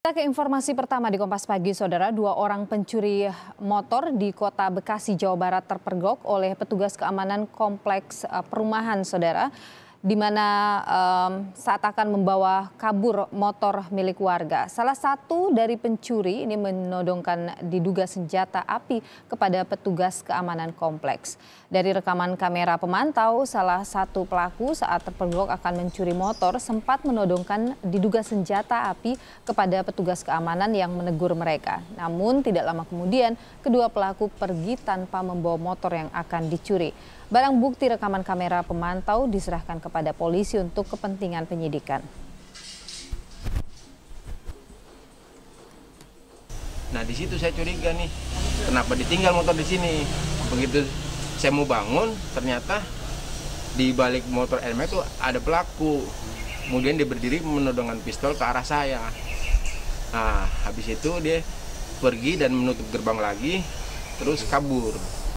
Kita ke informasi pertama di Kompas Pagi, Saudara. Dua orang pencuri motor di kota Bekasi, Jawa Barat terpergok oleh petugas keamanan kompleks eh, perumahan, Saudara di mana um, saat akan membawa kabur motor milik warga. Salah satu dari pencuri ini menodongkan diduga senjata api kepada petugas keamanan kompleks. Dari rekaman kamera pemantau, salah satu pelaku saat terpergok akan mencuri motor sempat menodongkan diduga senjata api kepada petugas keamanan yang menegur mereka. Namun tidak lama kemudian kedua pelaku pergi tanpa membawa motor yang akan dicuri. Barang bukti rekaman kamera pemantau diserahkan kepada polisi untuk kepentingan penyidikan. Nah di situ saya curiga nih, kenapa ditinggal motor di sini? Begitu saya mau bangun, ternyata di balik motor Elma itu ada pelaku. Kemudian dia berdiri menodongkan pistol ke arah saya. Nah, habis itu dia pergi dan menutup gerbang lagi, terus kabur.